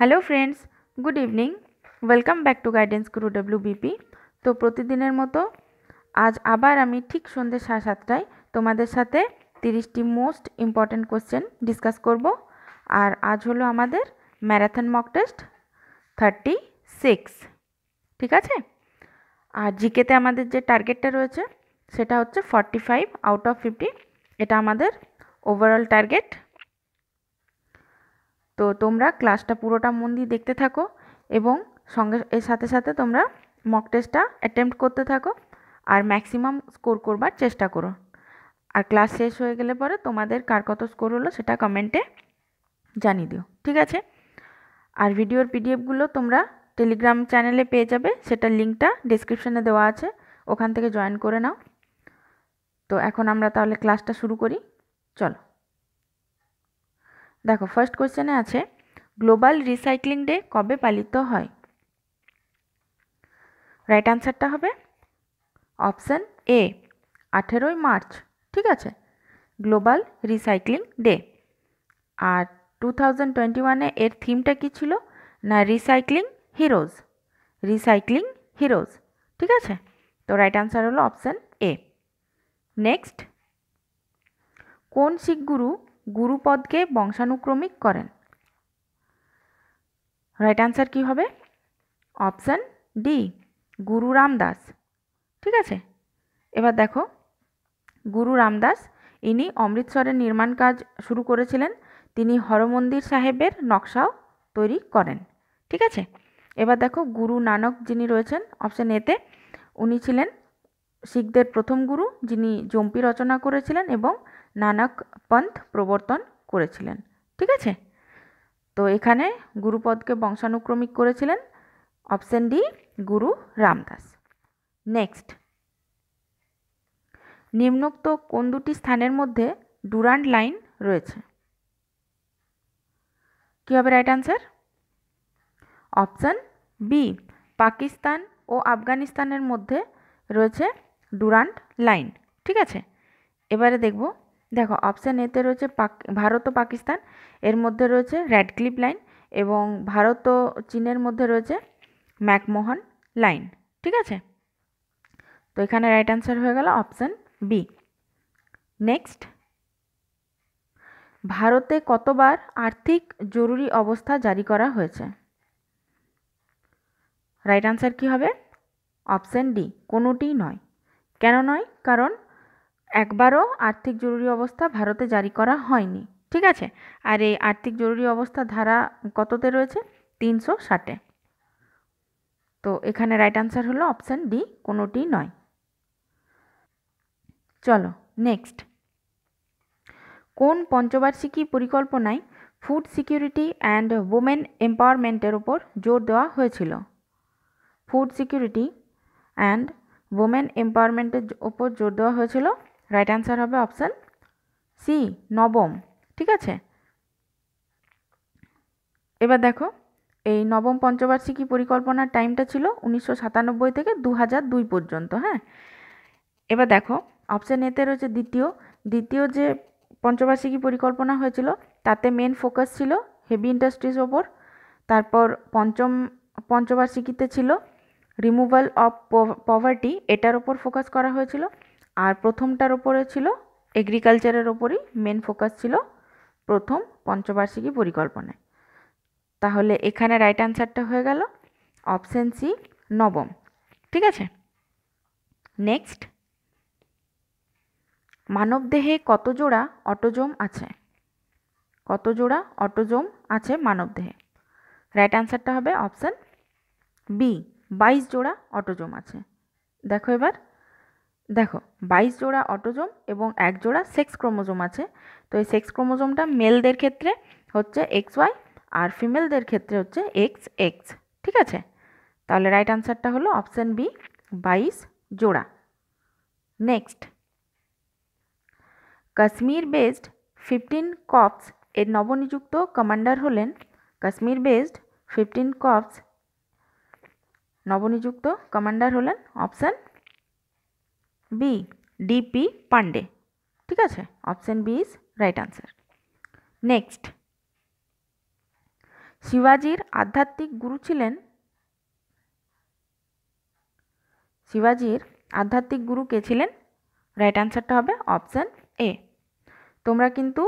hello friends good evening welcome back to guidance Guru WBP তো প্রতিদিনের মতো আজ আবার আমি ঠিক সন্ধ্যে সাড়ে সাতটায় তোমাদের সাথে তিরিশটি মোস্ট ইম্পর্ট্যান্ট কোশ্চেন ডিসকাস করব আর আজ হলো আমাদের marathon mock test thirty six ঠিক আছে আর জিকেতে আমাদের যে টার্গেটটা রয়েছে সেটা হচ্ছে forty five out of fifty এটা আমাদের ওভারঅল টার্গেট তো তোমরা ক্লাসটা পুরোটা মন দিয়ে দেখতে থাকো এবং সঙ্গে এর সাথে সাথে তোমরা মক টেস্টটা অ্যাটেম্প্ট করতে থাকো আর ম্যাক্সিমাম স্কোর করবার চেষ্টা করো আর ক্লাস শেষ হয়ে গেলে পরে তোমাদের কার কত স্কোর হলো সেটা কমেন্টে জানিয়ে দিও ঠিক আছে আর ভিডিওর পিডিএফগুলো তোমরা টেলিগ্রাম চ্যানেলে পেয়ে যাবে সেটা লিঙ্কটা ডিসক্রিপশানে দেওয়া আছে ওখান থেকে জয়েন করে নাও তো এখন আমরা তাহলে ক্লাসটা শুরু করি চলো দেখো ফার্স্ট কোশ্চেনে আছে গ্লোবাল রিসাইক্লিং ডে কবে পালিত হয় রাইট অ্যান্সারটা হবে অপশান এ আঠেরোই মার্চ ঠিক আছে গ্লোবাল রিসাইক্লিং ডে আর টু থাউজেন্ড টোয়েন্টি ওয়ানে এর থিমটা কী ছিল না রিসাইক্লিং হিরোজ রিসাইক্লিং হিরোজ ঠিক আছে তো রাইট অ্যান্সার হলো অপশান এ নেক্সট কোন শিখ গুরু গুরুপদকে বংশানুক্রমিক করেন রাইট অ্যান্সার কী হবে অপশান ডি গুরু রামদাস ঠিক আছে এবার দেখো গুরু রামদাস ইনি অমৃতসরের নির্মাণ কাজ শুরু করেছিলেন তিনি হরমন্দির সাহেবের নকশাও তৈরি করেন ঠিক আছে এবার দেখো গুরু নানক যিনি রয়েছেন অপশান এতে উনি ছিলেন শিখদের প্রথম গুরু যিনি জম্পি রচনা করেছিলেন এবং নানক পন্থ প্রবর্তন করেছিলেন ঠিক আছে তো এখানে গুরুপদকে বংশানুক্রমিক করেছিলেন অপশন ডি গুরু রামদাস নেক্সট নিম্নোক্ত কোন দুটি স্থানের মধ্যে ডুরান্ড লাইন রয়েছে কি হবে right answer option B Pakistan ও আফগানিস্তানের মধ্যে রয়েছে ডুরান্ড লাইন ঠিক আছে এবারে দেখব দেখো অপশান এতে রয়েছে পাক ভারত ও পাকিস্তান এর মধ্যে রয়েছে র্যাড ক্লিপ লাইন এবং ভারত ও চীনের মধ্যে রয়েছে ম্যাকমোহন লাইন ঠিক আছে তো এখানে রাইট অ্যান্সার হয়ে গেল অপশান বি নেক্সট ভারতে কতবার আর্থিক জরুরি অবস্থা জারি করা হয়েছে রাইট অ্যান্সার কি হবে অপশান ডি কোনোটি নয় কেন নয় কারণ একবারও আর্থিক জরুরি অবস্থা ভারতে জারি করা হয়নি ঠিক আছে আর এই আর্থিক জরুরি অবস্থা ধারা কততে রয়েছে তিনশো ষাটে তো এখানে রাইট আনসার হলো অপশান ডি কোনোটি নয় চলো নেক্সট কোন পঞ্চবার্ষিকী পরিকল্পনায় ফুড সিকিউরিটি অ্যান্ড ওমেন এম্পাওয়ারমেন্টের ওপর জোর দেওয়া হয়েছিল ফুড সিকিউরিটি অ্যান্ড ওমেন এম্পাওয়ারমেন্টের ওপর জোর দেওয়া হয়েছিল রাইট অ্যান্সার হবে অপশান সি নবম ঠিক আছে এবার দেখো এই নবম পঞ্চবার্ষিকী পরিকল্পনার টাইমটা ছিল উনিশশো সাতানব্বই থেকে দু দুই পর্যন্ত হ্যাঁ এবার দেখো অপশান এতে রয়েছে দ্বিতীয় দ্বিতীয় যে পঞ্চবার্ষিকী পরিকল্পনা হয়েছিল তাতে মেন ফোকাস ছিল হেভি ইন্ডাস্ট্রিজ ওপর তারপর পঞ্চম পঞ্চবার্ষিকীতে ছিল রিমুভাল অফ পভার্টি এটার ওপর ফোকাস করা হয়েছিল আর প্রথমটার ওপরে ছিল এগ্রিকালচারের ওপরই মেন ফোকাস ছিল প্রথম পঞ্চবার্ষিকী পরিকল্পনায় তাহলে এখানে রাইট অ্যান্সারটা হয়ে গেল অপশান সি নবম ঠিক আছে নেক্সট মানবদেহে কত জোড়া অটোজোম আছে কত জোড়া অটোজোম আছে মানবদেহে রাইট অ্যান্সারটা হবে অপশান বি বাইশ জোড়া অটোজোম আছে দেখো এবার দেখো বাইশ জোড়া অটোজোম এবং এক জোড়া সেক্স ক্রোমোজোম আছে তো এই সেক্স ক্রোমোজোমটা মেলদের ক্ষেত্রে হচ্ছে এক্স ওয়াই আর ফিমেলদের ক্ষেত্রে হচ্ছে এক্স এক্স ঠিক আছে তাহলে রাইট আনসারটা হলো অপশান বি বাইশ জোড়া next Kashmir based fifteen corps এর নবনিযুক্ত কমান্ডার হলেন কাশ্মীর বেসড ফিফটিন কপস নবনিযুক্ত কমান্ডার হলেন অপশান বি ডিপি পান্ডে ঠিক আছে option B is right answer next শিবাজির আধ্যাত্মিক গুরু ছিলেন শিবাজির আধ্যাত্মিক গুরু কে ছিলেন রাইট আনসারটা হবে অপশান এ তোমরা কিন্তু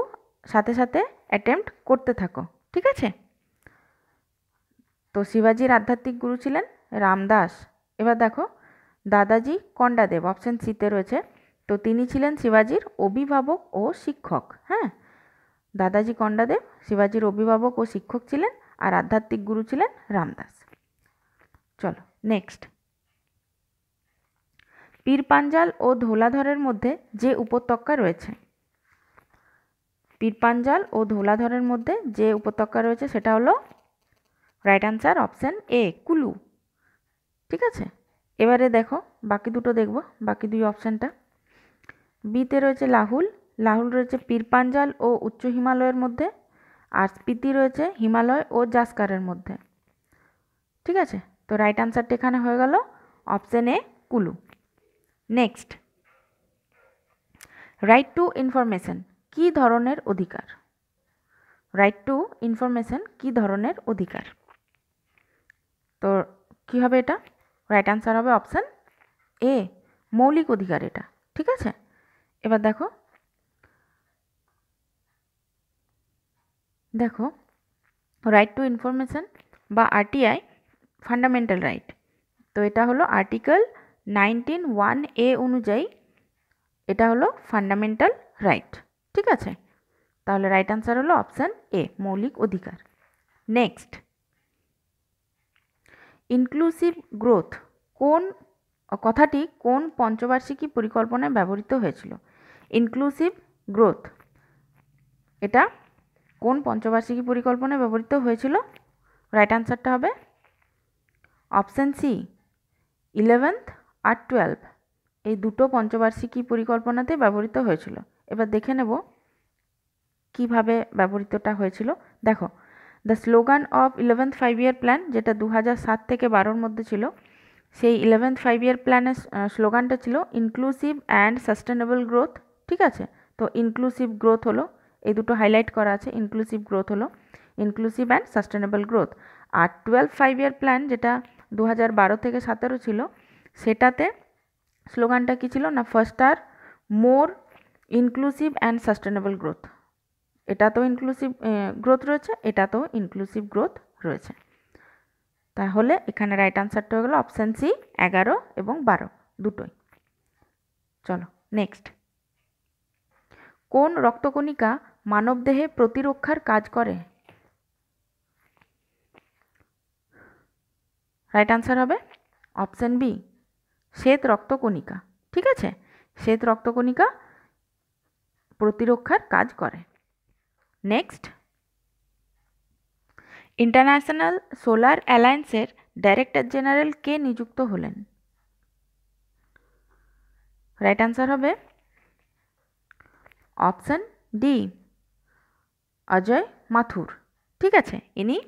সাথে সাথে অ্যাটেম্প্ট করতে থাকো ঠিক আছে তো শিবাজির আধ্যাত্মিক গুরু ছিলেন রামদাস এবার দেখো দাদাজি কণ্ডাদেব অপশান সিতে রয়েছে তো তিনি ছিলেন শিবাজির অভিভাবক ও শিক্ষক হ্যাঁ দাদাজি কণ্ডাদেব শিবাজির অভিভাবক ও শিক্ষক ছিলেন আর আধ্যাত্মিক গুরু ছিলেন রামদাস চলো নেক্সট পীরপাঞ্জাল ও ধোলাধরের মধ্যে যে উপত্যকা রয়েছে পীরপাঞ্জাল ও ধোলাধরের মধ্যে যে উপত্যকা রয়েছে সেটা হলো right answer option A Kullu ঠিক আছে এবারে দেখো বাকি দুটো দেখব বাকি দুই অপশানটা বিতে রয়েছে লাহুল লাহুল রয়েছে পীরপাঞ্জাল ও উচ্চ হিমালয়ের মধ্যে আর স্পিতি রয়েছে হিমালয় ও জাস্কারের মধ্যে ঠিক আছে তো রাইট আনসারটা এখানে হয়ে গেল option A Kullu next right to information কি ধরনের অধিকার রাইট টু ইনফরমেশন কি ধরনের অধিকার তো কী হবে এটা রাইট অ্যান্সার হবে অপশান এ মৌলিক অধিকার এটা ঠিক আছে এবার দেখো দেখো রাইট টু ইনফরমেশান বা আরটিআই ফান্ডামেন্টাল রাইট তো এটা হলো আর্টিকেল নাইনটিন ওয়ান এ অনুযায়ী এটা হলো ফান্ডামেন্টাল রাইট ঠিক আছে তাহলে রাইট অ্যান্সার হলো অপশান এ মৌলিক অধিকার নেক্সট ইনক্লুসিভ গ্রোথ কোন কথাটি কোন পঞ্চবার্ষিকী পরিকল্পনায় ব্যবহৃত হয়েছিল ইনক্লুসিভ গ্রোথ এটা কোন পঞ্চবার্ষিকী পরিকল্পনায় ব্যবহৃত হয়েছিল রাইট অ্যান্সারটা হবে অপশান সি ইলেভেন্থ আর টুয়েলভ এই দুটো পঞ্চবার্ষিকী পরিকল্পনাতে ব্যবহৃত হয়েছিল এবার দেখে নেব কিভাবে ব্যবহৃতটা হয়েছিল দেখো the slogan of eleventh five year plan যেটা দু সাত থেকে বারোর মধ্যে ছিল সেই ইলেভেন্থ ফাইভ ইয়ার প্ল্যানের স্লোগানটা ছিল ইনক্লুসিভ অ্যান্ড সাস্টেনেবল গ্রোথ ঠিক আছে তো ইনক্লুসিভ গ্রোথ হলো এই দুটো হাইলাইট করা আছে ইনক্লুসিভ গ্রোথ হলো ইনক্লুসিভ অ্যান্ড সাস্টেনেবল গ্রোথ আর টুয়েলভ ফাইভ ইয়ার প্ল্যান যেটা দু বারো থেকে সতেরো ছিল সেটাতে স্লোগানটা কী ছিল না faster more inclusive and sustainable growth এটাতেও ইনক্লুসিভ গ্রোথ রয়েছে এটাতেও ইনক্লুসিভ গ্রোথ রয়েছে তাহলে এখানে রাইট আনসারটা হয়ে গেল অপশান সি এগারো এবং বারো দুটোই চলো নেক্সট কোন রক্তকণিকা মানবদেহে প্রতিরক্ষার কাজ করে রাইট আনসার হবে অপশান বি শ্বেত রক্তকণিকা ঠিক আছে শ্বেত রক্তকণিকা প্রতিরক্ষার কাজ করে নেক্সট ইন্টারন্যাশনাল সোলার অ্যালায়েন্সের ডাইরেক্টর জেনারেল কে নিযুক্ত হলেন রাইট অ্যান্সার হবে অপশান ডি অজয় মাথুর ঠিক আছে ইনি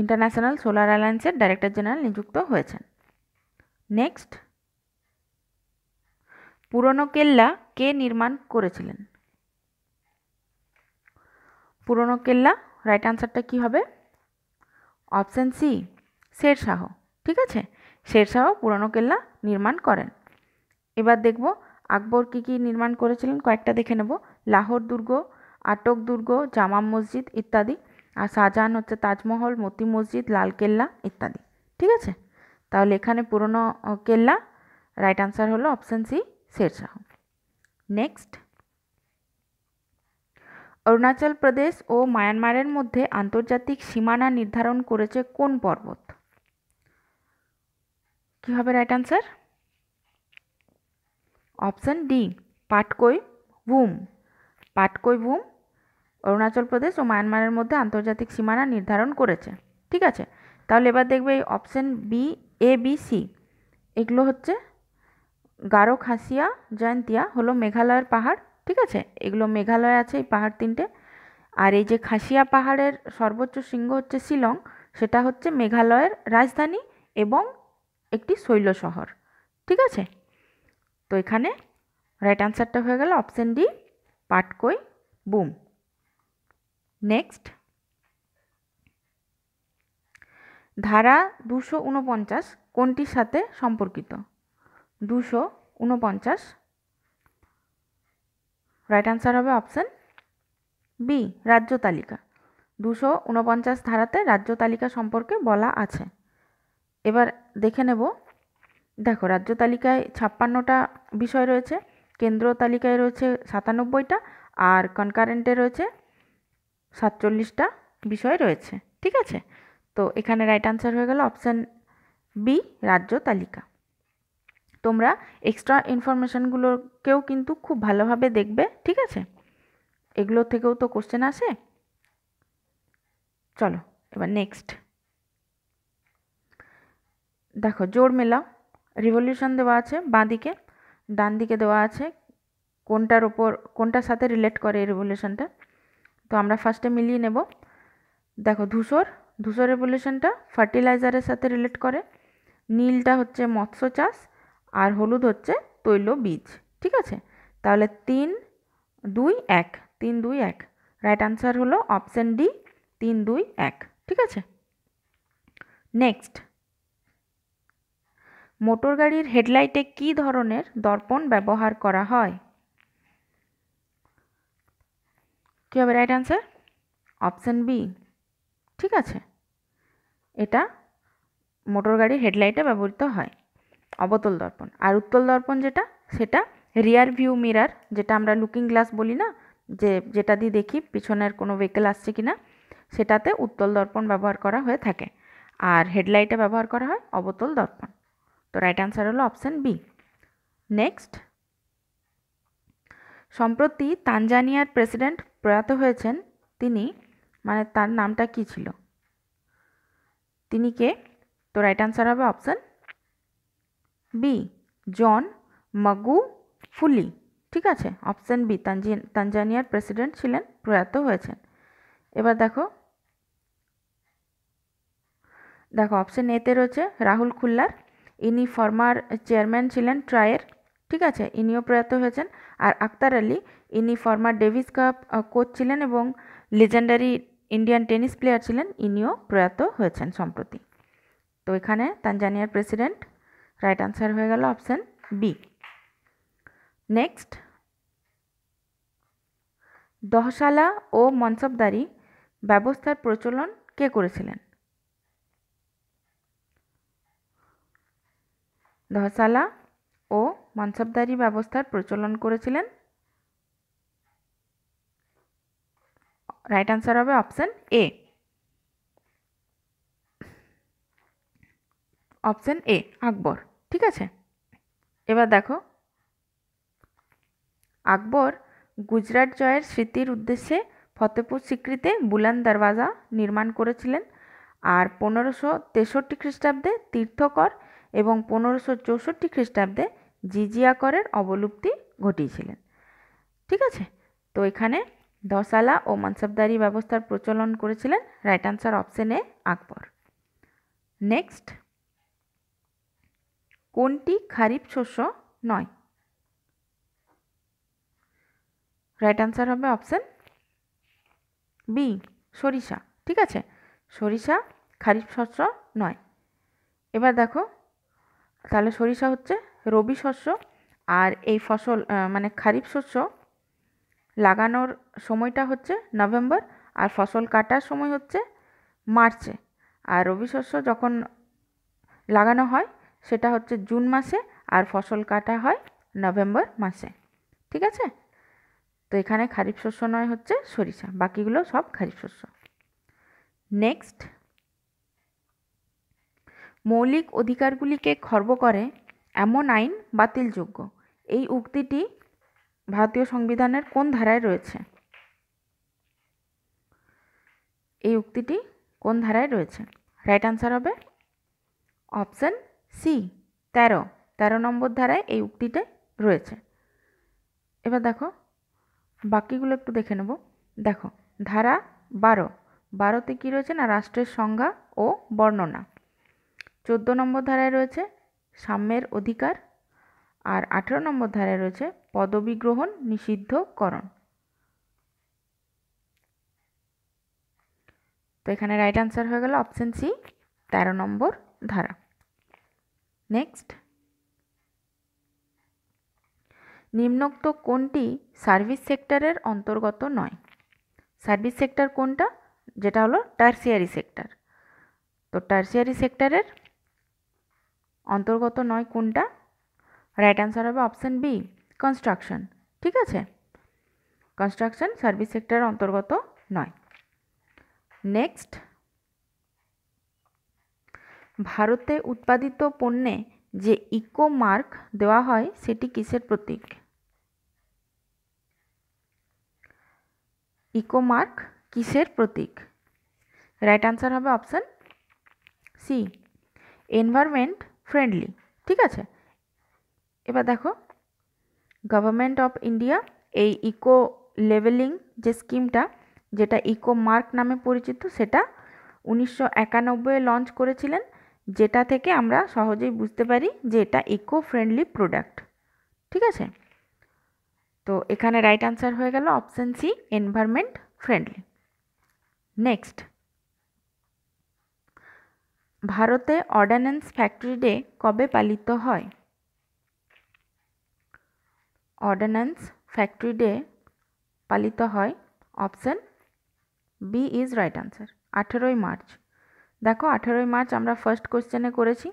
ইন্টারন্যাশনাল সোলার অ্যালায়েন্সের ডাইরেক্টর জেনারেল নিযুক্ত হয়েছেন নেক্সট পুরনো কেল্লা কে নির্মাণ করেছিলেন পুরনো কেল্লা রাইট আনসারটা কি হবে অপশান সি শেরশাহ ঠিক আছে শেরশাহ পুরনো কেল্লা নির্মাণ করেন এবার দেখব আকবর কী কী নির্মাণ করেছিলেন কয়েকটা দেখে নেব লাহোর দুর্গ আটক দুর্গ জামা মসজিদ ইত্যাদি আর শাহজাহান হচ্ছে তাজমহল মতি মসজিদ লালকেল্লা ইত্যাদি ঠিক আছে তাহলে এখানে পুরনো কেল্লা রাইট আনসার হলো option C Shershah next Arunachal Pradesh ও মায়ানমারের মধ্যে আন্তর্জাতিক সীমানা নির্ধারণ করেছে কোন পর্বত কি হবে right answer option D Patkai Bum Patkai Bum Arunachal Pradesh ও মায়ানমারের মধ্যে আন্তর্জাতিক সীমানা নির্ধারণ করেছে ঠিক আছে তাহলে এবার দেখবে এই option B A B C এগুলো হচ্ছে গারো খাসিয়া জয়ন্তিয়া হলো মেঘালয়ের পাহাড় ঠিক আছে এগুলো মেঘালয় আছে এই পাহাড় তিনটে আর এই যে খাসিয়া পাহাড়ের সর্বোচ্চ শৃঙ্গ হচ্ছে শিলং সেটা হচ্ছে মেঘালয়ের রাজধানী এবং একটি শৈল শহর ঠিক আছে তো এখানে রাইট অ্যান্সারটা হয়ে গেল option D Patkai Bum next ধারা দুশো উনপঞ্চাশ কোনটির সাথে সম্পর্কিত দুশো উনপঞ্চাশ রাইট অ্যান্সার হবে অপশান বি রাজ্য তালিকা দুশো উনপঞ্চাশ ধারাতে রাজ্য তালিকা সম্পর্কে বলা আছে এবার দেখে নেব দেখো রাজ্য তালিকায় ছাপ্পান্নটা বিষয় রয়েছে কেন্দ্র তালিকায় রয়েছে সাতানব্বইটা আর কনকারেন্টে রয়েছে সাতচল্লিশটা বিষয় রয়েছে ঠিক আছে তো এখানে রাইট আনসার হয়ে গেল অপশান বি রাজ্য তালিকা তোমরা এক্সট্রা ইনফরমেশানগুলোকেও কিন্তু খুব ভালোভাবে দেখবে ঠিক আছে এগুলোর থেকেও তো কোশ্চেন আসে চলো এবার নেক্সট দেখো জোর মেলাও রিভলিউশন দেওয়া আছে বাঁদিকে ডান দিকে দেওয়া আছে কোনটার ওপর কোনটার সাথে রিলেট করে এই রেভলিউশনটা তো আমরা ফার্স্টে মিলিয়ে নেব দেখো ধূসর ধূসর রেভলিউশনটা ফার্টিলাইজারের সাথে রিলেট করে নীলটা হচ্ছে মৎস্য চাষ আর হলুদ হচ্ছে তৈল বীজ ঠিক আছে তাহলে তিন দুই এক তিন দুই এক রাইট আনসার হলো অপশান ডি তিন দুই এক ঠিক আছে নেক্সট মোটর গাড়ির হেডলাইটে কি ধরনের দর্পণ ব্যবহার করা হয় কী হবে রাইট আনসার অপশান বি ঠিক আছে এটা মোটর গাড়ির হেডলাইটে ব্যবহৃত হয় অবতল দর্পণ আর উত্তল দর্পণ যেটা সেটা রিয়ার ভিউ মিরার যেটা আমরা লুকিং গ্লাস বলি না যে যেটা দিয়ে দেখি পিছনের কোনো ভেহিকেল আসছে কি না সেটাতে উত্তল দর্পণ ব্যবহার করা হয়ে থাকে আর হেডলাইটে ব্যবহার করা হয় অবতল দর্পণ তো রাইট অ্যান্সার হলো অপশান বি নেক্সট সম্প্রতি তানজানিয়ার প্রেসিডেন্ট প্রয়াত হয়েছেন তিনি মানে তার নামটা কি ছিল তিনি কে তো রাইট অ্যান্সার হবে অপশান বি জন ফুলি ঠিক আছে অপশান বি তানজানিয়ার প্রেসিডেন্ট ছিলেন প্রয়াত হয়েছেন এবার দেখো দেখো অপশান এতে রয়েছে রাহুল খুল্লার ইনি ফর্মার চেয়ারম্যান ছিলেন ট্রায়ের ঠিক আছে ইনিও প্রয়াত হয়েছেন আর আক্তার আলী ইনি ফর্মার ডেভিস কাপ কোচ ছিলেন এবং লেজেন্ডারি ইন্ডিয়ান টেনিস প্লেয়ার ছিলেন ইনিও প্রয়াত হয়েছেন সম্প্রতি তো এখানে তানজানিয়ার প্রেসিডেন্ট রাইট অ্যান্সার হয়ে গেল অপশান বি নেক্সট দহশালা ও মনসবদারি ব্যবস্থার প্রচলন কে করেছিলেন দহশালা ও মনসবদারি ব্যবস্থার প্রচলন করেছিলেন রাইট অ্যান্সার হবে option A option A Akbar ঠিক আছে এবার দেখো আকবর গুজরাট জয়ের স্মৃতির উদ্দেশ্যে ফতেপুর স্বীকৃতে বুলান দরওয়াজা নির্মাণ করেছিলেন আর পনেরোশো তেষট্টি খ্রিস্টাব্দে তীর্থকর এবং পনেরোশো চৌষট্টি খ্রিস্টাব্দে জিজিয়া করের অবলুপ্তি ঘটিয়েছিলেন ঠিক আছে তো এখানে দশালা ও মানসাবদারি ব্যবস্থার প্রচলন করেছিলেন right answer option A Akbar next কোনটি খারিফ শস্য নয় রাইট আনসার হবে অপশান বি সরিষা ঠিক আছে সরিষা খারিফ শস্য নয় এবার দেখো তাহলে সরিষা হচ্ছে রবি শস্য আর এই ফসল মানে খারিফ শস্য লাগানোর সময়টা হচ্ছে নভেম্বর আর ফসল কাটার সময় হচ্ছে মার্চে আর রবি শস্য যখন লাগানো হয় সেটা হচ্ছে জুন মাসে আর ফসল কাটা হয় নভেম্বর মাসে ঠিক আছে তো এখানে খারিফ শস্য নয় হচ্ছে সরিষা বাকিগুলো সব খারিফ শস্য নেক্সট মৌলিক অধিকারগুলিকে খর্ব করে এমন আইন বাতিলযোগ্য এই উক্তিটি ভারতীয় সংবিধানের কোন ধারায় রয়েছে এই উক্তিটি কোন ধারায় রয়েছে রাইট আনসার হবে অপশন সি তেরো তেরো নম্বর ধারায় এই উক্তিটা রয়েছে এবার দেখো বাকিগুলো একটু দেখে নেব দেখো ধারা বারো বারোতে কী রয়েছে না রাষ্ট্রের সংজ্ঞা ও বর্ণনা চোদ্দো নম্বর ধারায় রয়েছে সাম্যের অধিকার আর আঠেরো নম্বর ধারায় রয়েছে পদবি গ্রহণ নিষিদ্ধকরণ তো এখানে রাইট আনসার হয়ে গেল অপশন সি তেরো নম্বর ধারা নেক্সট নিম্নোক্ত কোনটি সার্ভিস সেক্টরের অন্তর্গত নয় সার্ভিস সেক্টর কোনটা যেটা হলো টার্সিয়ারি সেক্টর তো টার্সিয়ারি সেক্টরের অন্তর্গত নয় কোনটা রাইট অ্যান্সার হবে অপশান বি কনস্ট্রাকশন ঠিক আছে কনস্ট্রাকশন সার্ভিস সেক্টরের অন্তর্গত নয় নেক্সট ভারতে উৎপাদিত পণ্যে যে ইকো মার্ক দেওয়া হয় সেটি কিসের প্রতীক ইকো মার্ক কিসের প্রতীক রাইট আনসার হবে অপশান সি এনভায়রনমেন্ট ফ্রেন্ডলি ঠিক আছে এবার দেখো গভর্নমেন্ট অফ ইন্ডিয়া এই ইকো লেভেলিং যে স্কিমটা যেটা ইকো মার্ক নামে পরিচিত সেটা উনিশশো লঞ্চ করেছিলেন যেটা থেকে আমরা সহজেই বুঝতে পারি যে এটা ইকো ফ্রেন্ডলি প্রোডাক্ট ঠিক আছে তো এখানে রাইট আনসার হয়ে গেল option C environment friendly next ভারতে অর্ডানেন্স ফ্যাক্টরি ডে কবে পালিত হয় অর্ডানেন্স ফ্যাক্টরি ডে পালিত হয় option B is right answer আঠেরোই মার্চ দেখো আঠেরোই মার্চ আমরা ফার্স্ট কোশ্চেনে করেছি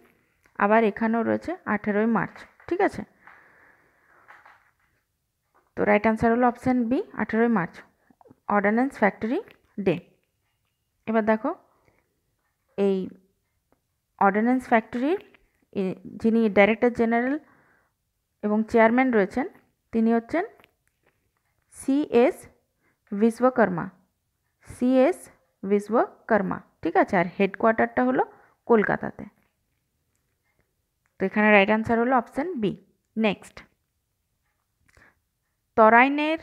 আবার এখানেও রয়েছে আঠেরোই মার্চ ঠিক আছে তো রাইট অ্যান্সার হলো অপশান বি আঠেরোই মার্চ অর্ডানেন্স ফ্যাক্টরি ডে এবার দেখো এই অর্ডানেন্স ফ্যাক্টরির যিনি ডাইরেক্টর জেনারেল এবং চেয়ারম্যান রয়েছেন তিনি হচ্ছেন C S Vishwakarma C S Vishwakarma ঠিক আছে আর হেডকোয়ার্টারটা হলো কলকাতাতে তো এখানে রাইট অ্যান্সার হলো অপশান বি নেক্সট তরাইনের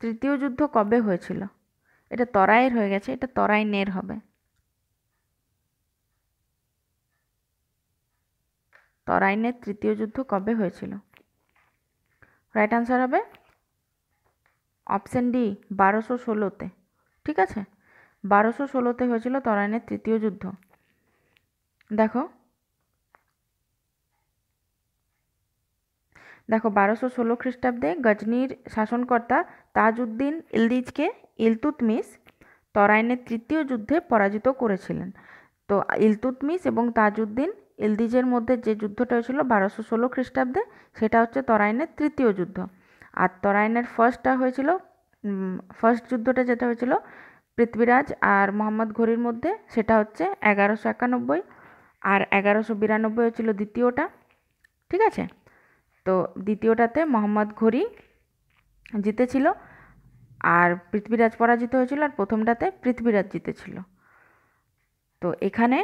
তৃতীয় যুদ্ধ কবে হয়েছিল এটা তরাইয়ের হয়ে গেছে এটা তরাইনের হবে তরাইনের তৃতীয় যুদ্ধ কবে হয়েছিল রাইট অ্যান্সার হবে অপশান ডি বারোশো ষোলোতে ঠিক আছে বারোশো ষোলোতে হয়েছিল তরাইনের তৃতীয় যুদ্ধ দেখো দেখো বারোশো ষোলো খ্রিস্টাব্দে গজনির শাসনকর্তা তাজউদ্দিন ইলদিজকে ইলতুতমিস তরাইনের তৃতীয় যুদ্ধে পরাজিত করেছিলেন তো ইলতুতমিস এবং তাজউদ্দিন ইলদিজের মধ্যে যে যুদ্ধটা হয়েছিল বারোশো ষোলো খ্রিস্টাব্দে সেটা হচ্ছে তরাইনের তৃতীয় যুদ্ধ আর তরাইনের ফার্স্টটা হয়েছিল ফার্স্ট যুদ্ধটা যেটা হয়েছিল পৃথ্বীরাজ আর মোহাম্মদ ঘড়ির মধ্যে সেটা হচ্ছে এগারোশো একানব্বই আর এগারোশো বিরানব্বই ছিল দ্বিতীয়টা ঠিক আছে তো দ্বিতীয়টাতে মোহাম্মদ ঘড়ি জিতেছিল আর পৃথ্বীরাজ পরাজিত হয়েছিল আর প্রথমটাতে পৃথ্বীরাজ জিতেছিল তো এখানে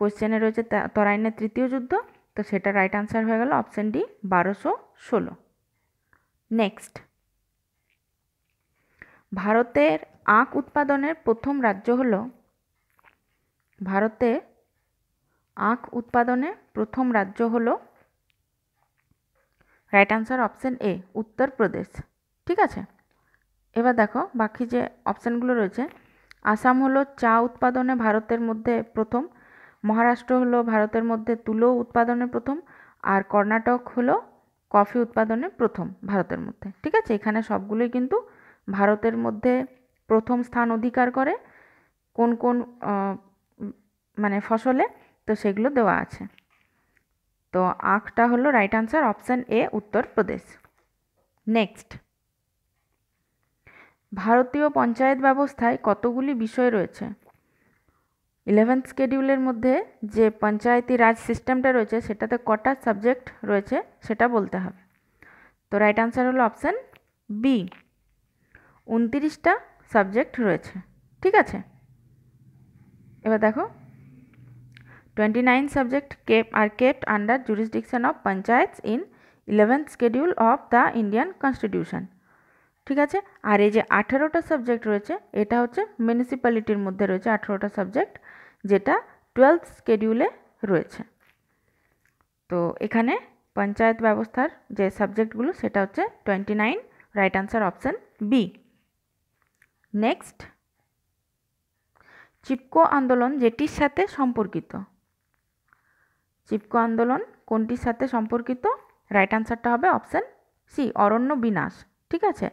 কোশ্চেনে রয়েছে তরাইনের তৃতীয় যুদ্ধ তো সেটা রাইট আনসার হয়ে গেল অপশান ডি বারোশো ষোলো নেক্সট ভারতের আখ উৎপাদনের প্রথম রাজ্য হল ভারতে আখ উৎপাদনে প্রথম রাজ্য হল right answer option A Uttar Pradesh ঠিক আছে এবার দেখো বাকি যে অপশানগুলো রয়েছে আসাম হলো চা উৎপাদনে ভারতের মধ্যে প্রথম মহারাষ্ট্র হলো ভারতের মধ্যে তুলো উৎপাদনে প্রথম আর কর্ণাটক হলো কফি উৎপাদনে প্রথম ভারতের মধ্যে ঠিক আছে এখানে সবগুলোই কিন্তু ভারতের মধ্যে প্রথম স্থান অধিকার করে কোন কোন মানে ফসলে তো সেগুলো দেওয়া আছে তো আখটা হলো right answer option A Uttar Pradesh next ভারতীয় পঞ্চায়েত ব্যবস্থায় কতগুলি বিষয় রয়েছে ইলেভেন্থ স্কেডিউলের মধ্যে যে পঞ্চায়েতি রাজ সিস্টেমটা রয়েছে সেটাতে কটা সাবজেক্ট রয়েছে সেটা বলতে হবে তো রাইট আনসার হলো অপশান বি উনতিরিশটা সাবজেক্ট রয়েছে ঠিক আছে এবার দেখো টোয়েন্টি নাইন সাবজেক্ট কেপ are kept under jurisdiction of panchayat in eleventh schedule of the Indian constitution ঠিক আছে আর এই যে আঠেরোটা সাবজেক্ট রয়েছে এটা হচ্ছে মিউনিসিপ্যালিটির মধ্যে রয়েছে আঠেরোটা সাবজেক্ট যেটা টুয়েলথ স্কেডিউলে রয়েছে তো এখানে পঞ্চায়েত ব্যবস্থার যে সাবজেক্টগুলো সেটা হচ্ছে twenty nine right answer option B next Chipko আন্দোলন যেটির সাথে সম্পর্কিত চিপকো আন্দোলন কোনটির সাথে সম্পর্কিত রাইট আনসারটা হবে অপশান সি অরণ্য বিনাশ ঠিক আছে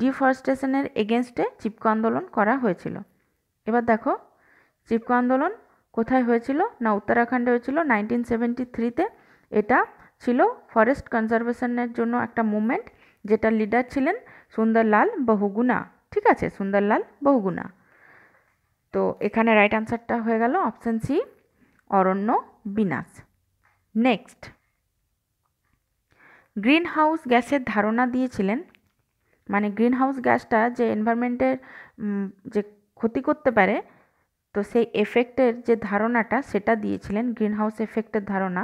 ডিফরেস্টেশনের এগেনস্টে চিপকো আন্দোলন করা হয়েছিল এবার দেখো চিপকো আন্দোলন কোথায় হয়েছিল না উত্তরাখণ্ডে হয়েছিল নাইনটিন সেভেন্টি থ্রিতে এটা ছিল ফরেস্ট কনজারভেশনের জন্য একটা মুভমেন্ট যেটা লিডার ছিলেন সুন্দরলাল বহুগুণা ঠিক আছে সুন্দরলাল বহুগুণা তো এখানে রাইট অ্যান্সারটা হয়ে গেল অপশান সি অরণ্য বিনাশ নেক্সট গ্রিন হাউস গ্যাসের ধারণা দিয়েছিলেন মানে গ্রিন হাউস গ্যাসটা যে এনভায়রনমেন্টের যে ক্ষতি করতে পারে তো সেই এফেক্টের যে ধারণাটা সেটা দিয়েছিলেন গ্রিন হাউস এফেক্টের ধারণা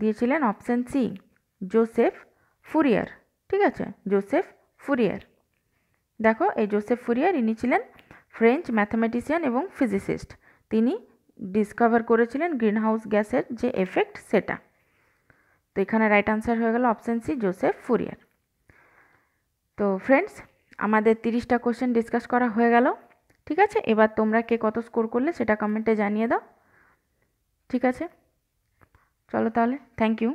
দিয়েছিলেন অপশান সি জোসেফ ফুরিয়ার ঠিক আছে জোসেফ ফুরিয়ার দেখো এই জোসেফ ফুরিয়ার ইনি ছিলেন ফ্রেঞ্চ ম্যাথামেটিশিয়ান এবং ফিজিসিস্ট তিনি ডিসকভার করেছিলেন গ্রিনহাউস গ্যাসের যে এফেক্ট সেটা তো এখানে রাইট আনসার হয়ে গেল অপশান সি জোসেফ ফুরিয়ার তো ফ্রেন্ডস আমাদের তিরিশটা কোশ্চেন ডিসকাস করা হয়ে গেল ঠিক আছে এবার তোমরা কে কত স্কোর করলে সেটা কমেন্টে জানিয়ে দাও ঠিক আছে চলো তাহলে থ্যাংক ইউ